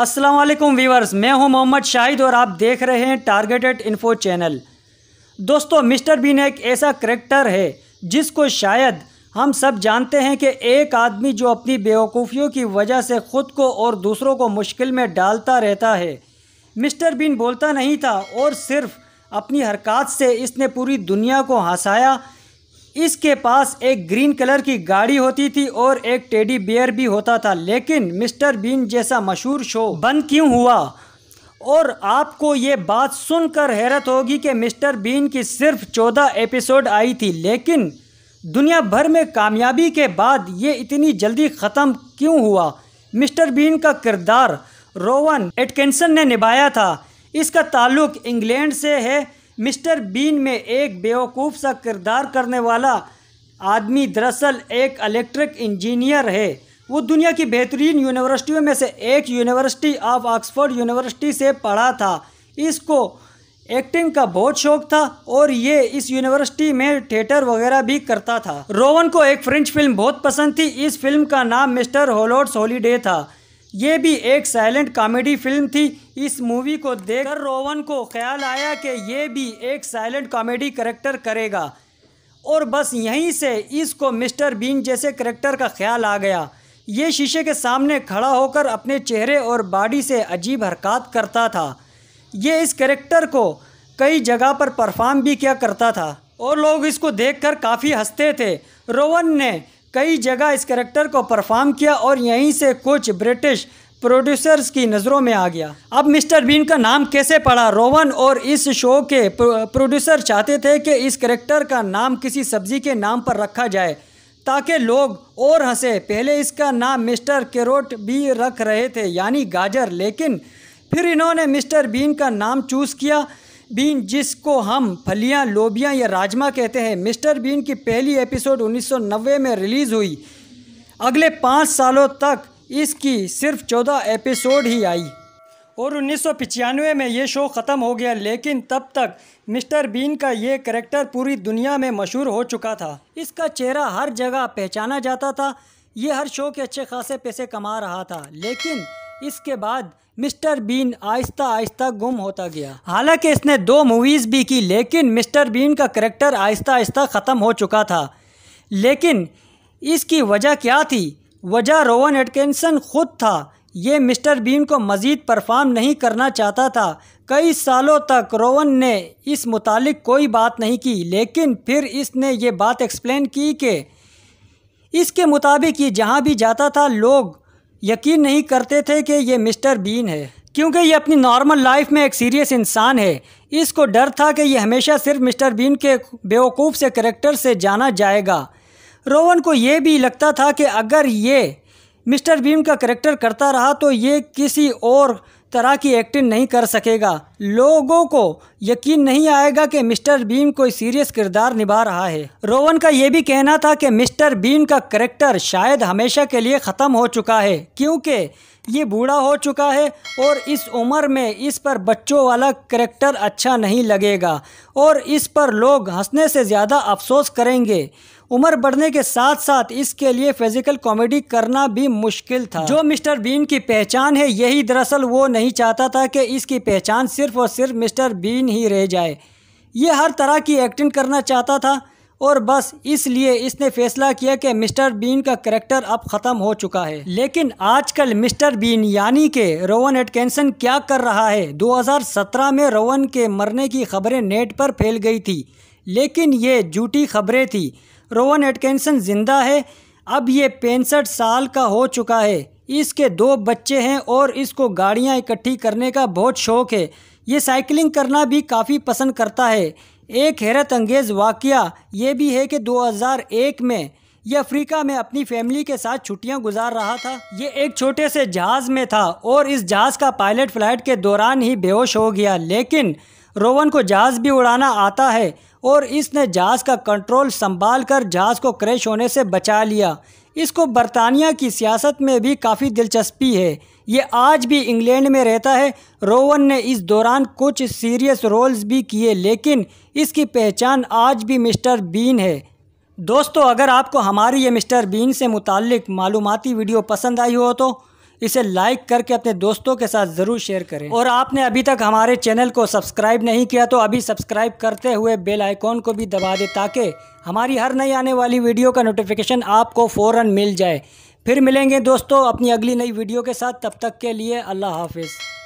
Aslam viewers मैं हूं मोहम्मद शाहिद और आप देख रहे हैं टारगेटेड इन्फो चैनल दोस्तों मिस्टर बीन एक ऐसा करेक्टर है जिसको शायद हम सब जानते हैं कि एक आदमी जो अपनी बेवकूफ़ियों की वजह से ख़ुद को और दूसरों को मुश्किल में डालता रहता है मिस्टर बीन बोलता नहीं था और सिर्फ अपनी हरकत से इसने पूरी दुनिया को हंसाया इसके पास एक ग्रीन कलर की गाड़ी होती थी और एक टेडी बियर भी होता था लेकिन मिस्टर बीन जैसा मशहूर शो बंद क्यों हुआ और आपको ये बात सुनकर हैरत होगी कि मिस्टर बीन की सिर्फ चौदह एपिसोड आई थी लेकिन दुनिया भर में कामयाबी के बाद ये इतनी जल्दी ख़त्म क्यों हुआ मिस्टर बीन का किरदार रोवन एटकेंसन ने निभाया था इसका ताल्लुक इंग्लैंड से है मिस्टर बीन में एक बेवकूफ़ सा किरदार करने वाला आदमी दरअसल एक इलेक्ट्रिक इंजीनियर है वो दुनिया की बेहतरीन यूनिवर्सिटियों में से एक यूनिवर्सिटी ऑफ ऑक्सफोर्ड यूनिवर्सिटी से पढ़ा था इसको एक्टिंग का बहुत शौक था और ये इस यूनिवर्सिटी में थिएटर वगैरह भी करता था रोवन को एक फ्रेंच फिल्म बहुत पसंद थी इस फिल्म का नाम मिस्टर होलोड्स हॉलीडे था ये भी एक साइलेंट कॉमेडी फिल्म थी इस मूवी को देखकर रोवन को ख्याल आया कि ये भी एक साइलेंट कॉमेडी करेक्टर करेगा और बस यहीं से इसको मिस्टर बीन जैसे करेक्टर का ख्याल आ गया ये शीशे के सामने खड़ा होकर अपने चेहरे और बॉडी से अजीब हरकत करता था ये इस करेक्टर को कई जगह पर परफॉर्म भी किया करता था और लोग इसको देखकर काफ़ी हंसते थे रोवन ने कई जगह इस करेक्टर को परफॉर्म किया और यहीं से कुछ ब्रिटिश प्रोड्यूसर्स की नज़रों में आ गया अब मिस्टर बीन का नाम कैसे पड़ा रोवन और इस शो के प्रोड्यूसर चाहते थे कि इस करेक्टर का नाम किसी सब्जी के नाम पर रखा जाए ताकि लोग और हंसे पहले इसका नाम मिस्टर केरोट भी रख रहे थे यानी गाजर लेकिन फिर इन्होंने मिस्टर बीन का नाम चूज़ किया बीन जिसको हम फलियां लोबियां या राजमा कहते हैं मिस्टर बीन की पहली एपिसोड 1990 में रिलीज़ हुई अगले पाँच सालों तक इसकी सिर्फ चौदह एपिसोड ही आई और उन्नीस में ये शो ख़त्म हो गया लेकिन तब तक मिस्टर बीन का ये करेक्टर पूरी दुनिया में मशहूर हो चुका था इसका चेहरा हर जगह पहचाना जाता था ये हर शो के अच्छे खासे पैसे कमा रहा था लेकिन इसके बाद मिस्टर बीन आहिस्ता आहिस्ता गुम होता गया हालांकि इसने दो मूवीज़ भी की लेकिन मिस्टर बीन का करेक्टर आहिस्ता आहिस्ता ख़त्म हो चुका था लेकिन इसकी वजह क्या थी वजह रोवन एडकेंसन खुद था ये मिस्टर बीन को मज़ीद परफॉर्म नहीं करना चाहता था कई सालों तक रोवन ने इस मुतालिक कोई बात नहीं की लेकिन फिर इसने ये बात एक्सप्लेन की कि इसके मुताबिक ये जहाँ भी जाता था लोग यकीन नहीं करते थे कि ये मिस्टर बीन है क्योंकि ये अपनी नॉर्मल लाइफ में एक सीरियस इंसान है इसको डर था कि ये हमेशा सिर्फ मिस्टर बीन के बेवकूफ़ से करेक्टर से जाना जाएगा रोवन को यह भी लगता था कि अगर ये मिस्टर भीम का करेक्टर करता रहा तो ये किसी और तरह की एक्टिंग नहीं कर सकेगा लोगों को यकीन नहीं आएगा कि मिस्टर बीम कोई सीरियस किरदार निभा रहा है रोवन का ये भी कहना था कि मिस्टर बीम का करेक्टर शायद हमेशा के लिए ख़त्म हो चुका है क्योंकि ये बूढ़ा हो चुका है और इस उम्र में इस पर बच्चों वाला करेक्टर अच्छा नहीं लगेगा और इस पर लोग हंसने से ज़्यादा अफसोस करेंगे उम्र बढ़ने के साथ साथ इसके लिए फिजिकल कॉमेडी करना भी मुश्किल था जो मिस्टर बीन की पहचान है यही दरअसल वो नहीं चाहता था कि इसकी पहचान सिर्फ और सिर्फ मिस्टर बीन ही रह जाए ये हर तरह की एक्टिंग करना चाहता था और बस इसलिए इसने फैसला किया कि मिस्टर बीन का करेक्टर अब ख़त्म हो चुका है लेकिन आजकल मिस्टर बीन यानी के रोवन एटकेंसन क्या कर रहा है 2017 में रोवन के मरने की खबरें नेट पर फैल गई थी लेकिन ये झूठी खबरें थी रोवन एटकेंसन जिंदा है अब ये पैंसठ साल का हो चुका है इसके दो बच्चे हैं और इसको गाड़ियाँ इकट्ठी करने का बहुत शौक़ है ये साइकिलिंग करना भी काफ़ी पसंद करता है एक हैरत अंगेज़ वाक़ ये भी है कि 2001 में यह अफ्रीका में अपनी फैमिली के साथ छुट्टियां गुजार रहा था ये एक छोटे से जहाज में था और इस जहाज का पायलट फ्लाइट के दौरान ही बेहोश हो गया लेकिन रोवन को जहाज भी उड़ाना आता है और इसने जहाज का कंट्रोल संभाल कर जहाज को क्रैश होने से बचा लिया इसको बरतानिया की सियासत में भी काफ़ी दिलचस्पी है ये आज भी इंग्लैंड में रहता है रोवन ने इस दौरान कुछ सीरियस रोल्स भी किए लेकिन इसकी पहचान आज भी मिस्टर बीन है दोस्तों अगर आपको हमारी ये मिस्टर बीन से मुतल मालूमती वीडियो पसंद आई हो तो इसे लाइक करके अपने दोस्तों के साथ ज़रूर शेयर करें और आपने अभी तक हमारे चैनल को सब्सक्राइब नहीं किया तो अभी सब्सक्राइब करते हुए बेल आइकॉन को भी दबा दें ताकि हमारी हर नई आने वाली वीडियो का नोटिफिकेशन आपको फ़ौरन मिल जाए फिर मिलेंगे दोस्तों अपनी अगली नई वीडियो के साथ तब तक के लिए अल्लाह हाफिज़